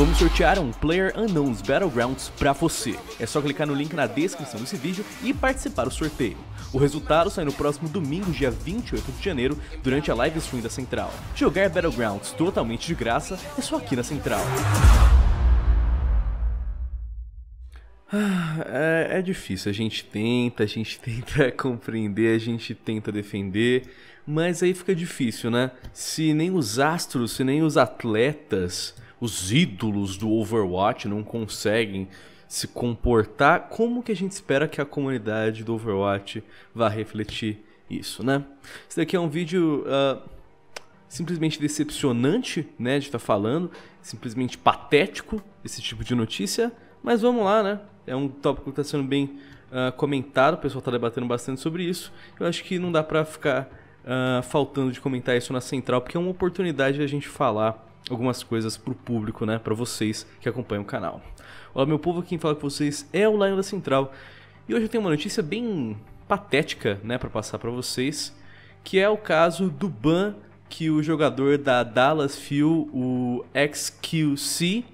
Vamos sortear um Player Unknowns Battlegrounds para você. É só clicar no link na descrição desse vídeo e participar do sorteio. O resultado sai no próximo domingo, dia 28 de janeiro, durante a live stream da Central. Jogar Battlegrounds totalmente de graça é só aqui na Central. Ah, é, é difícil, a gente tenta, a gente tenta compreender, a gente tenta defender. Mas aí fica difícil, né? Se nem os astros, se nem os atletas, os ídolos do Overwatch não conseguem se comportar, como que a gente espera que a comunidade do Overwatch vá refletir isso, né? Esse daqui é um vídeo uh, simplesmente decepcionante, né, de estar tá falando, simplesmente patético esse tipo de notícia, mas vamos lá, né? É um tópico que está sendo bem uh, comentado, o pessoal está debatendo bastante sobre isso. Eu acho que não dá para ficar uh, faltando de comentar isso na central, porque é uma oportunidade de a gente falar algumas coisas pro público, né, para vocês que acompanham o canal. Olá, meu povo, quem fala com vocês é o Lion da Central. E hoje eu tenho uma notícia bem patética, né, para passar para vocês, que é o caso do ban que o jogador da Dallas Fuel, o XQC,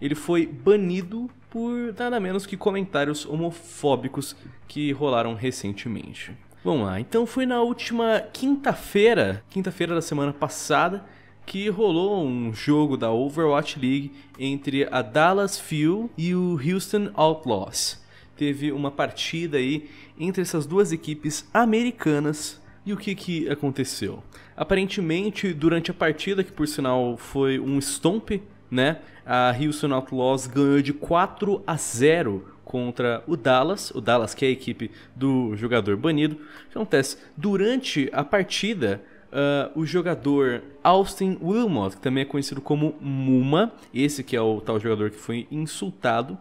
ele foi banido por nada menos que comentários homofóbicos que rolaram recentemente. Vamos lá, então foi na última quinta-feira, quinta-feira da semana passada, que rolou um jogo da Overwatch League entre a Dallas Fuel e o Houston Outlaws. Teve uma partida aí entre essas duas equipes americanas e o que, que aconteceu? Aparentemente, durante a partida, que por sinal foi um stomp, né? A Houston Outlaws ganhou de 4 a 0 contra o Dallas, o Dallas que é a equipe do jogador banido. O que acontece? Durante a partida, uh, o jogador Austin Wilmot, que também é conhecido como Muma, esse que é o tal jogador que foi insultado,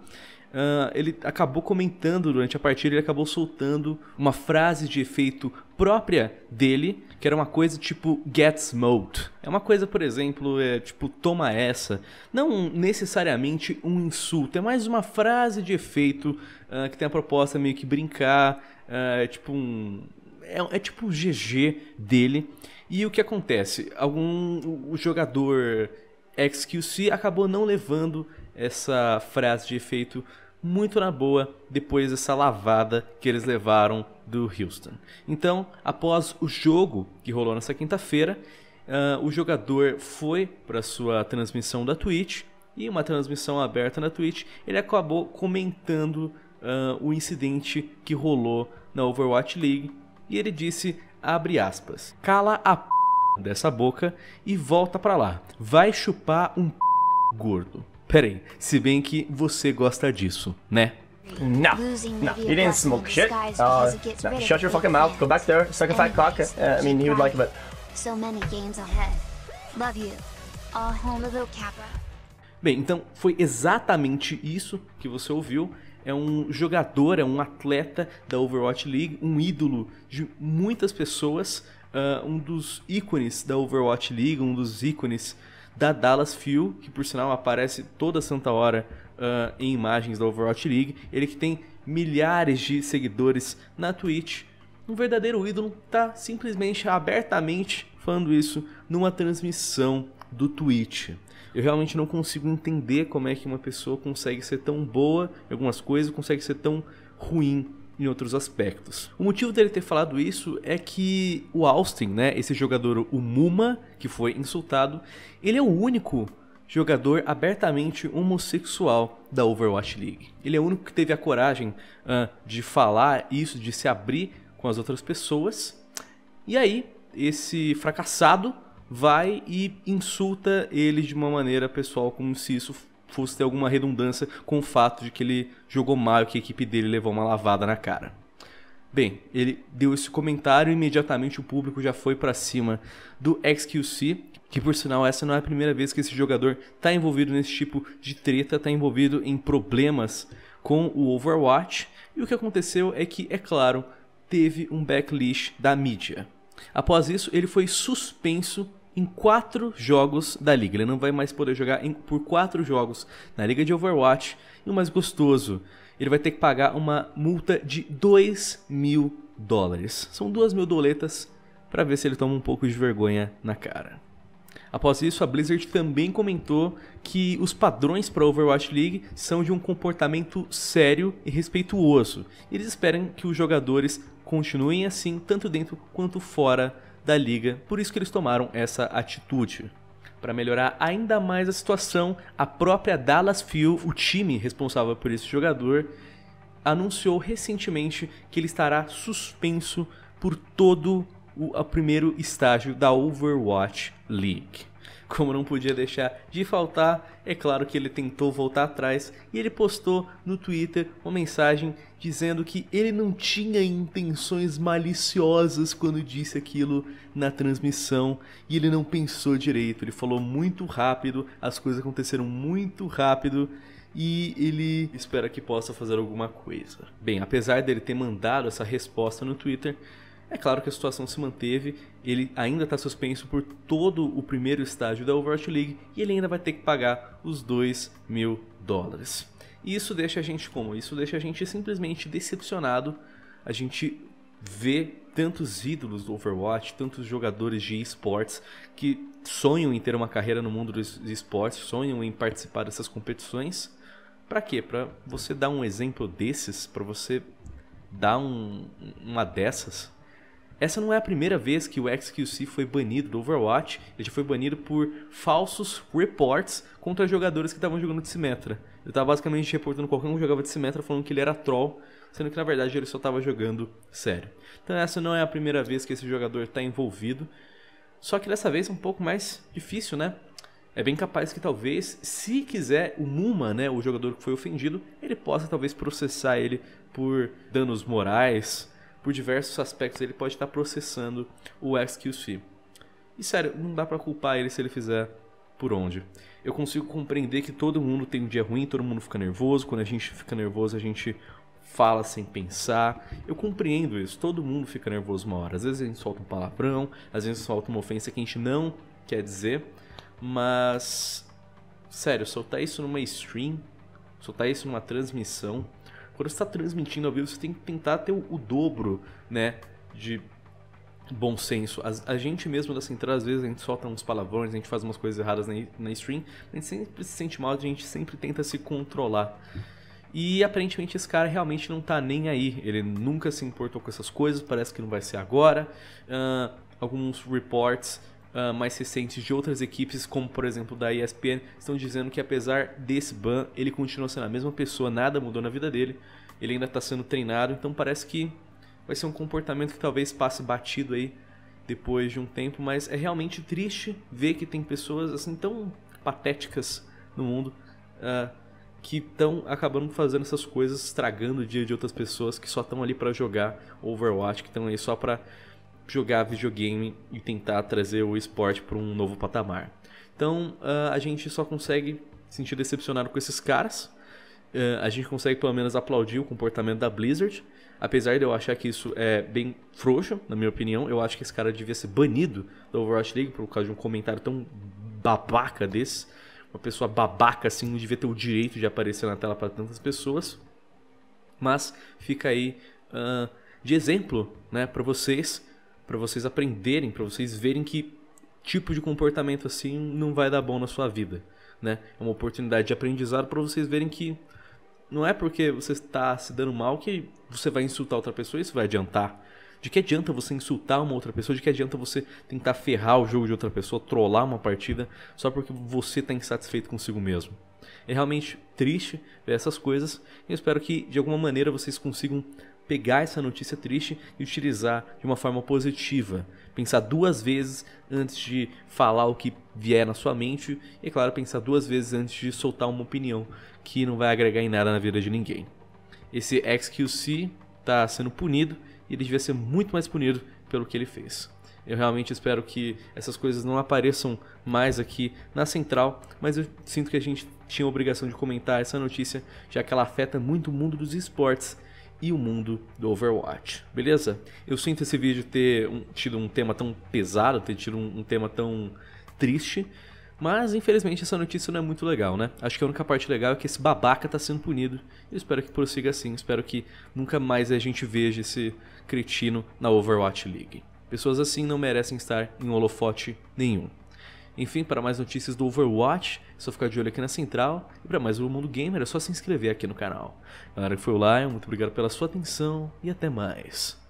Uh, ele acabou comentando durante a partida, ele acabou soltando uma frase de efeito própria dele, que era uma coisa tipo get smote É uma coisa, por exemplo, é tipo toma essa. Não necessariamente um insulto, é mais uma frase de efeito uh, que tem a proposta meio que brincar, uh, é tipo um, é, é, tipo o GG dele. E o que acontece? Algum o jogador XQC acabou não levando essa frase de efeito muito na boa depois dessa lavada que eles levaram do Houston. Então, após o jogo que rolou nessa quinta-feira, uh, o jogador foi para sua transmissão da Twitch e uma transmissão aberta na Twitch, ele acabou comentando uh, o incidente que rolou na Overwatch League e ele disse, abre aspas, cala a p... dessa boca e volta para lá, vai chupar um p... gordo. Peraí, se bem que você gosta disso, né? Não. Não. he didn't smoke shit. Uh, no. Shut your fucking mouth. Go back there. Suck a fat cock. Uh, I mean, he would like it, but. So many games ahead. Love you. All home of Capra. Bem, então foi exatamente isso que você ouviu. É um jogador, é um atleta da Overwatch League, um ídolo de muitas pessoas, uh, um dos ícones da Overwatch League, um dos ícones da Dallas Phil, que por sinal aparece toda santa hora uh, em imagens da Overwatch League. Ele que tem milhares de seguidores na Twitch. Um verdadeiro ídolo tá simplesmente abertamente falando isso numa transmissão do Twitch. Eu realmente não consigo entender como é que uma pessoa consegue ser tão boa em algumas coisas, consegue ser tão ruim em outros aspectos. O motivo dele ter falado isso é que o Austin, né, esse jogador, o Muma, que foi insultado, ele é o único jogador abertamente homossexual da Overwatch League. Ele é o único que teve a coragem uh, de falar isso, de se abrir com as outras pessoas. E aí, esse fracassado vai e insulta ele de uma maneira pessoal, como se isso fosse ter alguma redundância com o fato de que ele jogou mal e que a equipe dele levou uma lavada na cara. Bem, ele deu esse comentário e imediatamente o público já foi para cima do XQC, que por sinal essa não é a primeira vez que esse jogador está envolvido nesse tipo de treta, está envolvido em problemas com o Overwatch. E o que aconteceu é que, é claro, teve um backlash da mídia. Após isso, ele foi suspenso em quatro jogos da liga. Ele não vai mais poder jogar em, por quatro jogos na liga de Overwatch. E o mais gostoso, ele vai ter que pagar uma multa de 2 mil dólares. São 2 mil doletas para ver se ele toma um pouco de vergonha na cara. Após isso, a Blizzard também comentou que os padrões para Overwatch League são de um comportamento sério e respeituoso. Eles esperam que os jogadores continuem assim, tanto dentro quanto fora da liga, por isso que eles tomaram essa atitude. Para melhorar ainda mais a situação, a própria Dallas Fuel, o time responsável por esse jogador, anunciou recentemente que ele estará suspenso por todo o primeiro estágio da Overwatch League. Como não podia deixar de faltar, é claro que ele tentou voltar atrás e ele postou no Twitter uma mensagem dizendo que ele não tinha intenções maliciosas quando disse aquilo na transmissão e ele não pensou direito. Ele falou muito rápido, as coisas aconteceram muito rápido e ele espera que possa fazer alguma coisa. Bem, apesar dele ter mandado essa resposta no Twitter, é claro que a situação se manteve, ele ainda está suspenso por todo o primeiro estágio da Overwatch League e ele ainda vai ter que pagar os 2 mil dólares. E isso deixa a gente como? Isso deixa a gente simplesmente decepcionado. A gente vê tantos ídolos do Overwatch, tantos jogadores de esportes que sonham em ter uma carreira no mundo dos esportes, sonham em participar dessas competições. Para quê? Para você dar um exemplo desses, para você dar um, uma dessas essa não é a primeira vez que o XQC foi banido do Overwatch, ele já foi banido por falsos reports contra jogadores que estavam jogando de Symmetra. Ele estava basicamente reportando qualquer um que jogava de Symmetra falando que ele era troll, sendo que na verdade ele só estava jogando sério. Então essa não é a primeira vez que esse jogador está envolvido, só que dessa vez é um pouco mais difícil, né? É bem capaz que talvez, se quiser, o Muma, né, o jogador que foi ofendido, ele possa talvez processar ele por danos morais, por diversos aspectos ele pode estar processando o XQC. E sério, não dá para culpar ele se ele fizer por onde. Eu consigo compreender que todo mundo tem um dia ruim, todo mundo fica nervoso, quando a gente fica nervoso a gente fala sem pensar. Eu compreendo isso, todo mundo fica nervoso uma hora. Às vezes a gente solta um palavrão, às vezes solta uma ofensa que a gente não quer dizer, mas sério, soltar isso numa stream, soltar isso numa transmissão quando você está transmitindo ao vivo, você tem que tentar ter o, o dobro, né? De bom senso. A, a, gente mesmo da Central, às vezes, a gente solta uns palavrões, a gente faz umas coisas erradas na, na stream, a gente sempre se sente mal, a gente sempre tenta se controlar. E aparentemente esse cara realmente não tá nem aí. Ele nunca se importou com essas coisas, parece que não vai ser agora. Uh, alguns reports uh, mais recentes de outras equipes, como por exemplo da ESPN, estão dizendo que apesar desse ban, ele continua sendo a mesma pessoa, nada mudou na vida dele, ele ainda está sendo treinado, então parece que vai ser um comportamento que talvez passe batido aí depois de um tempo, mas é realmente triste ver que tem pessoas assim tão patéticas no mundo uh, que estão acabando fazendo essas coisas, estragando o dia de outras pessoas que só estão ali para jogar Overwatch, que estão aí só para jogar videogame e tentar trazer o esporte para um novo patamar. Então uh, a gente só consegue se sentir decepcionado com esses caras. Uh, a gente consegue pelo menos aplaudir o comportamento da Blizzard, apesar de eu achar que isso é bem frouxo, na minha opinião. Eu acho que esse cara devia ser banido da Overwatch League por causa de um comentário tão babaca desse. Uma pessoa babaca assim não devia ter o direito de aparecer na tela para tantas pessoas. Mas fica aí uh, de exemplo né, para vocês para vocês aprenderem, para vocês verem que tipo de comportamento assim não vai dar bom na sua vida, né? É uma oportunidade de aprendizado para vocês verem que não é porque você está se dando mal que você vai insultar outra pessoa isso vai adiantar. De que adianta você insultar uma outra pessoa? De que adianta você tentar ferrar o jogo de outra pessoa, trollar uma partida só porque você está insatisfeito consigo mesmo? É realmente triste ver essas coisas e eu espero que de alguma maneira vocês consigam pegar essa notícia triste e utilizar de uma forma positiva. Pensar duas vezes antes de falar o que vier na sua mente e, é claro, pensar duas vezes antes de soltar uma opinião que não vai agregar em nada na vida de ninguém. Esse XQC está sendo punido e ele devia ser muito mais punido pelo que ele fez. Eu realmente espero que essas coisas não apareçam mais aqui na central, mas eu sinto que a gente tinha a obrigação de comentar essa notícia, já que ela afeta muito o mundo dos esportes e o mundo do Overwatch, beleza? Eu sinto esse vídeo ter um, tido um tema tão pesado, ter tido um, um tema tão triste, mas infelizmente essa notícia não é muito legal, né? Acho que a única parte legal é que esse babaca tá sendo punido. Eu espero que prossiga assim, espero que nunca mais a gente veja esse cretino na Overwatch League. Pessoas assim não merecem estar em holofote nenhum. Enfim, para mais notícias do Overwatch, é só ficar de olho aqui na central. E para mais do Mundo Gamer, é só se inscrever aqui no canal. Galera que foi o Lion, muito obrigado pela sua atenção e até mais.